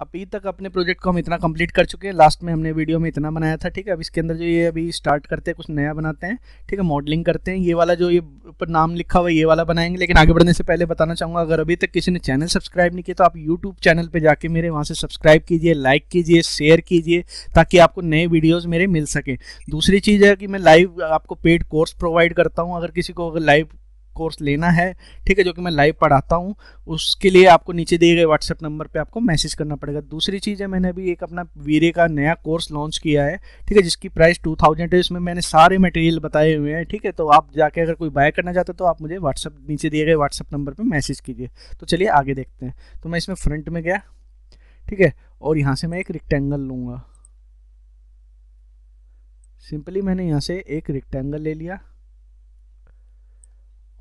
अभी तक अपने प्रोजेक्ट को हम इतना कंप्लीट कर चुके हैं लास्ट में हमने वीडियो में इतना बनाया था ठीक है अब इसके अंदर जो ये अभी स्टार्ट करते हैं कुछ नया बनाते हैं ठीक है मॉडलिंग करते हैं ये वाला जो ये ऊपर नाम लिखा हुआ ये वाला बनाएंगे लेकिन आगे बढ़ने से पहले बताना चाहूँगा अगर अभी तक किसी ने चैनल सब्सक्राइब नहीं किया तो आप यूट्यूब चैनल पर जाके मेरे वहाँ से सब्सक्राइब कीजिए लाइक कीजिए शेयर कीजिए ताकि आपको नए वीडियोज़ मेरे मिल सकें दूसरी चीज़ है कि मैं लाइव आपको पेड कोर्स प्रोवाइड करता हूँ अगर किसी को अगर लाइव कोर्स लेना है ठीक है जो कि मैं लाइव पढ़ाता हूँ उसके लिए आपको नीचे दिए गए व्हाट्सएप नंबर पर आपको मैसेज करना पड़ेगा दूसरी चीज़ है मैंने अभी एक अपना वीरे का नया कोर्स लॉन्च किया है ठीक है जिसकी प्राइस टू थाउजेंड है इसमें मैंने सारे मटेरियल बताए हुए हैं ठीक है तो आप जाके अगर कोई बाय करना चाहते हो तो आप मुझे व्हाट्सअप नीचे दिए गए व्हाट्सअप नंबर पर मैसेज कीजिए तो चलिए आगे देखते हैं तो मैं इसमें फ्रंट में गया ठीक है और यहाँ से मैं एक रिक्टेंगल लूँगा सिंपली मैंने यहाँ से एक रेक्टेंगल ले लिया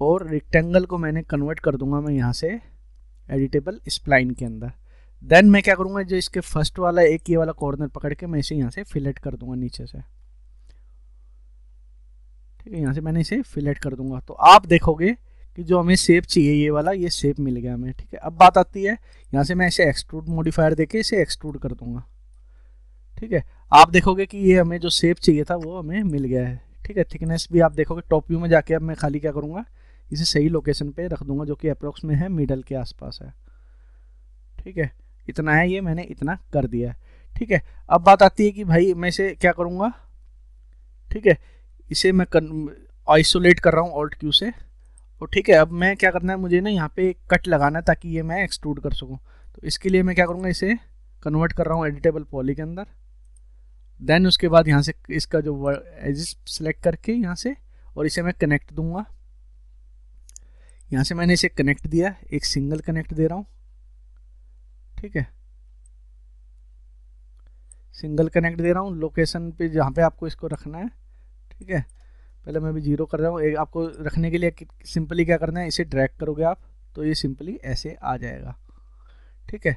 और रेक्टेंगल को मैंने कन्वर्ट कर दूंगा मैं यहाँ से एडिटेबल स्प्लाइन के अंदर देन मैं क्या करूँगा जो इसके फर्स्ट वाला एक ये वाला कॉर्नर पकड़ के मैं इसे यहाँ से फिलेट कर दूंगा नीचे से ठीक है यहाँ से मैंने इसे फिलेट कर दूंगा तो आप देखोगे कि जो हमें सेप चाहिए ये वाला ये शेप मिल गया हमें ठीक है अब बात आती है यहाँ से मैं इसे एक्सट्रूड मोडिफायर देके इसे एक्सट्रूड कर दूंगा ठीक है आप देखोगे कि ये हमें जो शेप चाहिए था वो हमें मिल गया है ठीक है थिकनेस भी आप देखोगे टॉप व्यू में जाके अब मैं खाली क्या करूँगा इसे सही लोकेशन पे रख दूंगा जो कि अप्रोक्स में है मिडल के आसपास है ठीक है इतना है ये मैंने इतना कर दिया है ठीक है अब बात आती है कि भाई मैं इसे क्या करूँगा ठीक है इसे मैं आइसोलेट कर रहा हूँ ऑल्ट क्यू से और ठीक है अब मैं क्या करना है मुझे ना यहाँ पे कट लगाना है ताकि ये मैं एक्सट्रूड कर सकूँ तो इसके लिए मैं क्या करूँगा इसे कन्वर्ट कर रहा हूँ एडिटेबल पॉली के अंदर देन उसके बाद यहाँ से इसका जो एजिस सेलेक्ट करके यहाँ से और इसे मैं कनेक्ट दूंगा यहाँ से मैंने इसे कनेक्ट दिया एक सिंगल कनेक्ट दे रहा हूँ ठीक है सिंगल कनेक्ट दे रहा हूँ लोकेशन पे जहाँ पे आपको इसको रखना है ठीक है पहले मैं भी जीरो कर रहा हूँ एक आपको रखने के लिए सिंपली क्या करना है इसे ड्रैग करोगे आप तो ये सिंपली ऐसे आ जाएगा ठीक है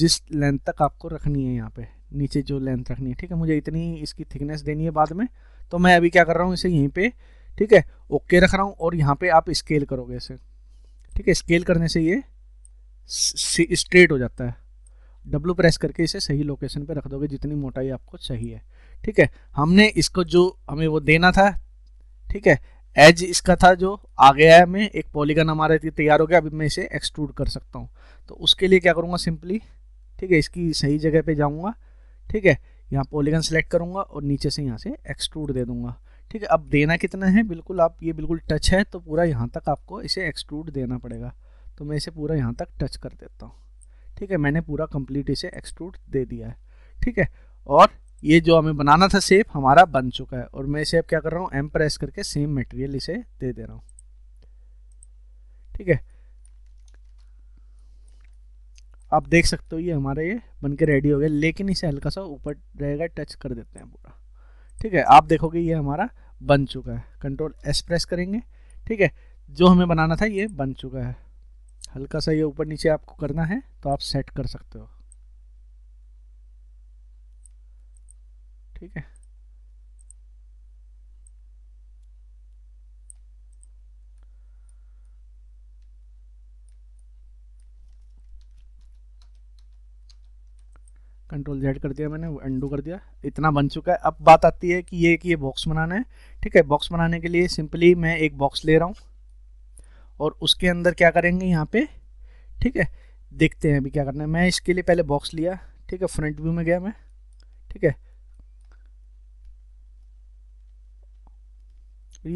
जिस लेंथ तक आपको रखनी है यहाँ पे नीचे जो लेंथ रखनी है ठीक है मुझे इतनी इसकी थिकनेस देनी है बाद में तो मैं अभी क्या कर रहा हूँ इसे यहीं पे ठीक है ओके रख रहा हूँ और यहाँ पे आप स्केल करोगे इसे ठीक है स्केल करने से ये स्ट्रेट हो जाता है डब्लू प्रेस करके इसे सही लोकेशन पे रख दोगे जितनी मोटाई आपको चाहिए ठीक है हमने इसको जो हमें वो देना था ठीक है एज इसका था जो आ गया है मैं एक पॉलीगन हमारे तैयार हो गया अभी मैं इसे एक्सट्रूड कर सकता हूँ तो उसके लिए क्या करूँगा सिंपली ठीक है इसकी सही जगह पर जाऊँगा ठीक है यहाँ पॉलीगन सेलेक्ट करूँगा और नीचे से यहाँ से एक्सट्रूड दे दूँगा ठीक है अब देना कितना है बिल्कुल आप ये बिल्कुल टच है तो पूरा यहाँ तक आपको इसे एक्सट्रूड देना पड़ेगा तो मैं इसे पूरा यहाँ तक टच कर देता हूँ ठीक है मैंने पूरा कंप्लीट इसे एक्सट्रूड दे दिया है ठीक है और ये जो हमें बनाना था सेप हमारा बन चुका है और मैं इसे अब क्या कर रहा हूँ एम प्रेस करके सेम मटेरियल इसे दे दे रहा हूँ ठीक है आप देख सकते हो ये हमारा ये बन के रेडी हो गया लेकिन इसे हल्का सा ऊपर रहेगा टच कर देते हैं पूरा ठीक है आप देखोगे ये हमारा बन चुका है कंट्रोल एस प्रेस करेंगे ठीक है जो हमें बनाना था ये बन चुका है हल्का सा ये ऊपर नीचे आपको करना है तो आप सेट कर सकते हो ठीक है कंट्रोल जेड कर दिया मैंने अंडू कर दिया इतना बन चुका है अब बात आती है कि ये कि ये बॉक्स बनाना है ठीक है बॉक्स बनाने के लिए सिंपली मैं एक बॉक्स ले रहा हूँ और उसके अंदर क्या करेंगे यहाँ पे ठीक है देखते हैं अभी क्या करना है मैं इसके लिए पहले बॉक्स लिया ठीक है फ्रंट व्यू में गया मैं ठीक है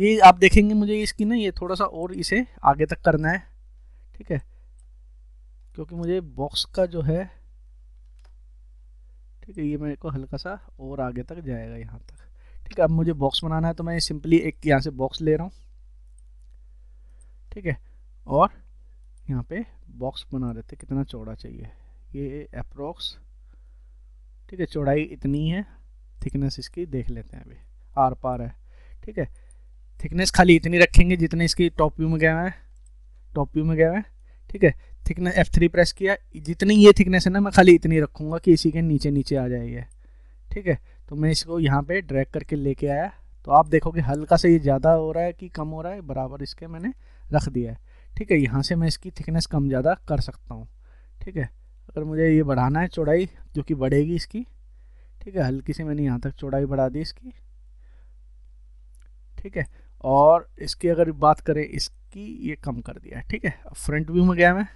ये आप देखेंगे मुझे इसकी ना ये थोड़ा सा और इसे आगे तक करना है ठीक है क्योंकि मुझे बॉक्स का जो है ठीक तो ये मेरे को हल्का सा और आगे तक जाएगा यहाँ तक ठीक है अब मुझे बॉक्स बनाना है तो मैं सिंपली एक यहाँ से बॉक्स ले रहा हूँ ठीक है और यहाँ पे बॉक्स बना देते कितना चौड़ा चाहिए ये अप्रोक्स ठीक है चौड़ाई इतनी है थिकनेस इसकी देख लेते हैं अभी आर पार है ठीक है थिकनेस खाली इतनी रखेंगे जितने इसकी टॉप व्यू में गया है टॉप व्यू में गया है ठीक है थिकनेस एफ थ्री प्रेस किया जितनी ये थिकनेस है ना मैं खाली इतनी रखूँगा कि इसी के नीचे नीचे आ जाएगी ठीक है तो मैं इसको यहाँ पे ड्रैग करके लेके आया तो आप देखोगे हल्का से ये ज़्यादा हो रहा है कि कम हो रहा है बराबर इसके मैंने रख दिया है ठीक है यहाँ से मैं इसकी थिकनेस कम ज़्यादा कर सकता हूँ ठीक है अगर मुझे ये बढ़ाना है चौड़ाई जो कि बढ़ेगी इसकी ठीक है हल्की सी मैंने यहाँ तक चौड़ाई बढ़ा दी इसकी ठीक है और इसकी अगर बात करें इसकी ये कम कर दिया ठीक है फ्रंट व्यू में गया मैं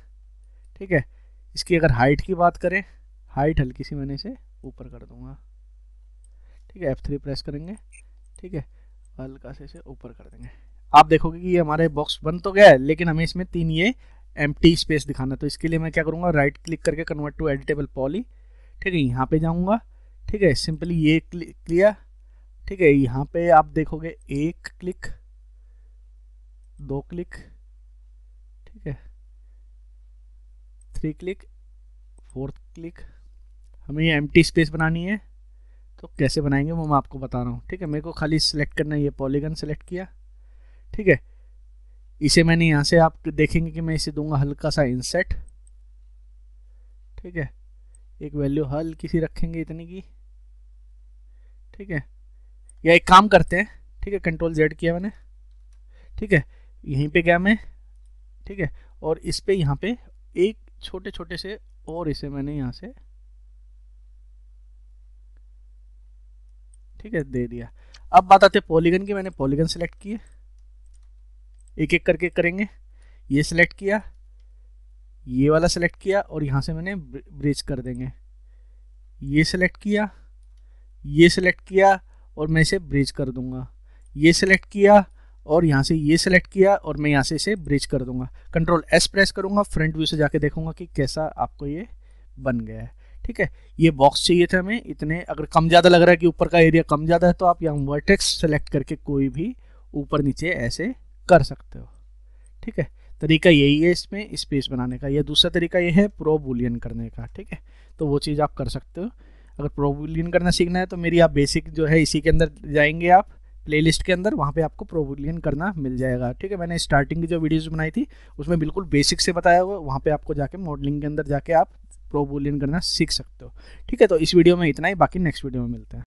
ठीक है इसकी अगर हाइट की बात करें हाइट हल्की सी मैंने इसे ऊपर कर दूंगा ठीक है एफ थ्री प्रेस करेंगे ठीक है हल्का से इसे ऊपर कर देंगे आप देखोगे कि ये हमारे बॉक्स बन तो गया है लेकिन हमें इसमें तीन ये एम स्पेस दिखाना है तो इसके लिए मैं क्या करूँगा राइट क्लिक करके कन्वर्ट टू एडिटेबल पॉली ठीक है यहाँ पर जाऊँगा ठीक है सिंपली ये क्लिक लिया ठीक है यहाँ पे आप देखोगे एक क्लिक दो click three click fourth click हमें ये एम स्पेस बनानी है तो कैसे बनाएंगे वो मैं आपको बता रहा हूँ ठीक है मेरे को खाली सिलेक्ट करना है ये पॉलीगन सेलेक्ट किया ठीक है इसे मैंने यहाँ से आप देखेंगे कि मैं इसे दूंगा हल्का सा इंसेट ठीक है एक वैल्यू हल्की सी रखेंगे इतनी की ठीक है या एक काम करते हैं ठीक है कंट्रोल जेड किया मैंने ठीक है यहीं पे गया मैं ठीक है और इस पर यहाँ पे एक छोटे छोटे से और इसे मैंने यहाँ से ठीक है दे दिया अब बात आते पॉलीगन की मैंने पॉलीगन सेलेक्ट किए एक एक करके करेंगे ये सिलेक्ट किया ये वाला सेलेक्ट किया और यहाँ से मैंने ब्रिज कर देंगे ये सिलेक्ट किया ये सिलेक्ट किया और मैं इसे ब्रिज कर दूंगा ये सिलेक्ट किया और यहाँ से ये सिलेक्ट किया और मैं यहाँ से इसे ब्रिज कर दूंगा कंट्रोल एस प्रेस करूँगा फ्रंट व्यू से जाके देखूँगा कि कैसा आपको ये बन गया है ठीक है ये बॉक्स चाहिए थे हमें इतने अगर कम ज़्यादा लग रहा है कि ऊपर का एरिया कम ज़्यादा है तो आप यहाँ वर्टेक्स सेलेक्ट करके कोई भी ऊपर नीचे ऐसे कर सकते हो ठीक है तरीका यही है इसमें स्पेस बनाने का या दूसरा तरीका ये है प्रो बुलियन करने का ठीक है तो वो चीज़ आप कर सकते हो अगर प्रो बुलियन करना सीखना है तो मेरी आप बेसिक जो है इसी के अंदर जाएंगे आप प्लेलिस्ट के अंदर वहाँ पे आपको प्रोविलियन करना मिल जाएगा ठीक है मैंने स्टार्टिंग की जो वीडियोस बनाई थी उसमें बिल्कुल बेसिक से बताया हुआ वहाँ पे आपको जाके मॉडलिंग के अंदर जाके आप प्रोबुलियन करना सीख सकते हो ठीक है तो इस वीडियो में इतना ही बाकी नेक्स्ट वीडियो में मिलते हैं